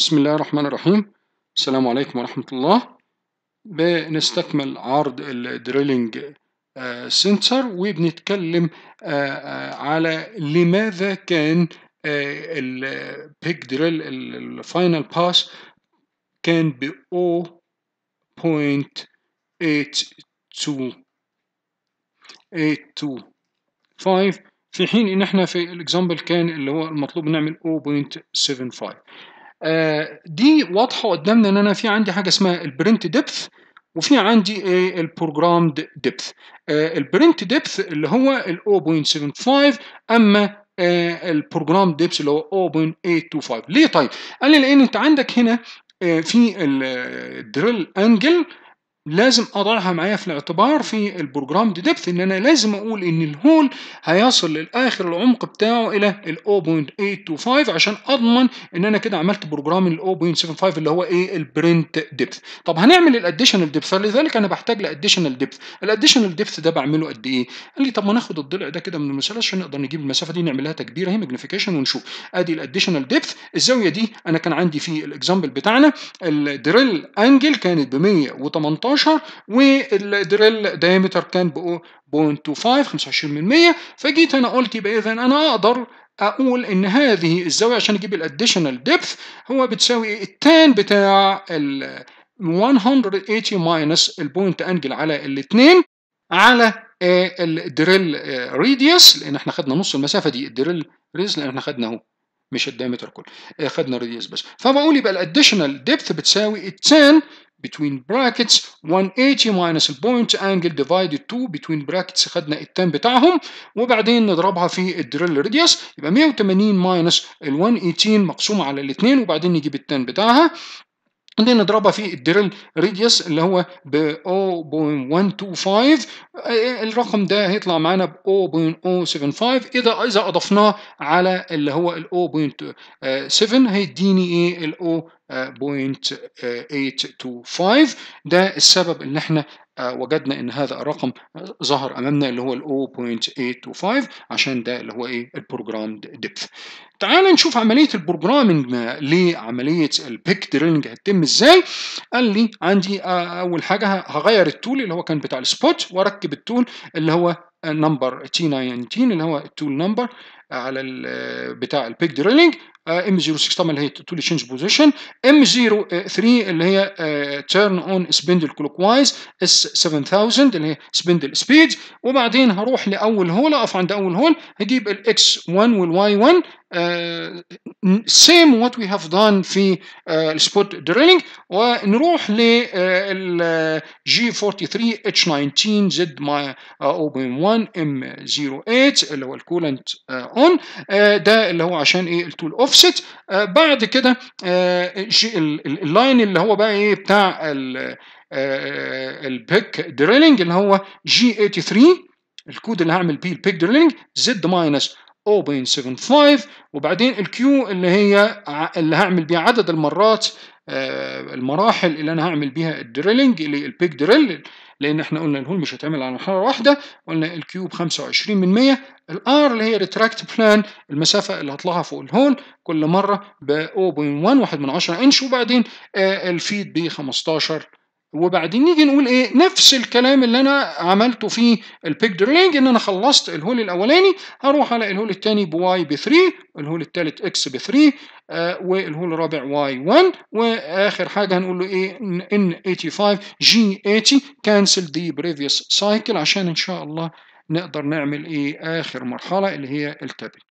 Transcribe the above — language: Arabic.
بسم الله الرحمن الرحيم السلام عليكم ورحمة الله بنستكمل عرض الدريلينج آه، سنسر وبنتكلم آه، آه، على لماذا كان البيج دريل الفاينل باس كان ب 0.82825 في حين ان احنا في الاكزامبل كان اللي هو المطلوب نعمل 0.75 آه، دي واضحه قدامنا ان انا في عندي حاجه اسمها البرنت ديبث وفي عندي ايه البروجرامد ديبث البرنت ديبث اللي هو ال 0.75 اما آه، البروجرام ديبث اللي هو 0.825 ليه طيب؟ قال لي لان انت عندك هنا آه، في الدريل انجل لازم اضعها معايا في الاعتبار في البروجرام دي ديبث ان انا لازم اقول ان الهول هيصل للاخر العمق بتاعه الى ال 0.825 عشان اضمن ان انا كده عملت بروجرام ال 0.75 اللي هو ايه البرنت ديبث طب هنعمل الاديشنال ديبث فلذلك انا بحتاج لاديشنال ديبث الاديشنال ديبث ده بعمله قد ايه قال لي طب ما ناخد الضلع ده كده من المثلث عشان نقدر نجيب المسافه دي نعمل لها هي اهي ماجنيفيكيشن ونشوف ادي الاديشنال ديبث الزاويه دي انا كان عندي في الاكزامبل بتاعنا الدريل انجل كانت ب 118 12 والدريل دايمتر كان ب 0.25 25% فجيت انا قلت يبقى اذا انا اقدر اقول ان هذه الزاويه عشان اجيب الاديشنال ديبث هو بتساوي التان بتاع ال 180 ماينس البوينت انجل على الاثنين على آه، الدريل ريديوس آه، لان احنا خدنا نص المسافه دي الدريل ريديوس لان احنا خدنا اهو مش الدايمتر كله آه، خدنا ريديوس بس فبقول يبقى الاديشنال ديبث بتساوي التان between brackets 180 minus point angle divided 2 between brackets خدنا التان بتاعهم وبعدين نضربها في الدريل ريديوس يبقى 180 minus ال 118 مقسومه على الاثنين وبعدين نجيب التان بتاعها دي نضربها في الدريل ريديوس اللي هو ب 0.125 الرقم ده هيطلع معانا ب 0.075 اذا اذا اضفناه على اللي هو ال 0.7 هيديني ايه ال 0.825 ده السبب ان احنا آه، وجدنا ان هذا الرقم ظهر امامنا اللي هو ال 0.825 عشان ده اللي هو ايه البروجرام ديبث تعال نشوف عمليه البروجرامنج لعمليه البيك دريلنج هتتم ازاي قال لي عندي آه، اول حاجه هغير التول اللي هو كان بتاع السبوت واركب التول اللي هو نمبر تي 19 اللي هو التول آه، نمبر على آه، بتاع البيك دريلينج ام 06 طبعا اللي هي تول تشينج بوزيشن ام 03 اللي هي تيرن اون سبندل كلوك وايز اس 7000 اللي هي سبندل سبيد وبعدين هروح لاول هول اقف عند اول هول هجيب الاكس 1 والواي 1 سيم وات وي هاف دان في آه، السبوت دريلينج ونروح ل جي 43 اتش 19 زد مع 1 ام 08 اللي هو الكولنت اون آه، آه، ده اللي هو عشان ايه التول اوفست بعد كده اللاين اللي هو بقى ايه بتاع البيك دريلينج اللي هو جي 83 الكود اللي هعمل بيه البيك دريلينج زد ماينس 0.75 وبعدين الكيو اللي هي اللي هعمل بيها عدد المرات آه، المراحل اللي انا هعمل بيها الدريلنج اللي البيك دريل لان احنا قلنا الهول مش هتعمل على مرحله واحده قلنا الكيو ب 25 من 100 الار اللي هي ريتراكت بلان المسافه اللي هطلعها فوق الهول كل مره ب 0.1 واحد من 10 انش وبعدين آه، الفيد ب 15 وبعدين نيجي نقول ايه نفس الكلام اللي انا عملته في البيكتور لينج ان انا خلصت الهول الاولاني هروح على الهول الثاني بواي ب 3 الهول الثالث اكس ب 3 آه والهول الرابع واي 1 واخر حاجه هنقول له ايه ان 85 جي 80 كانسل ذا بريفيوس سايكل عشان ان شاء الله نقدر نعمل ايه اخر مرحله اللي هي التابلت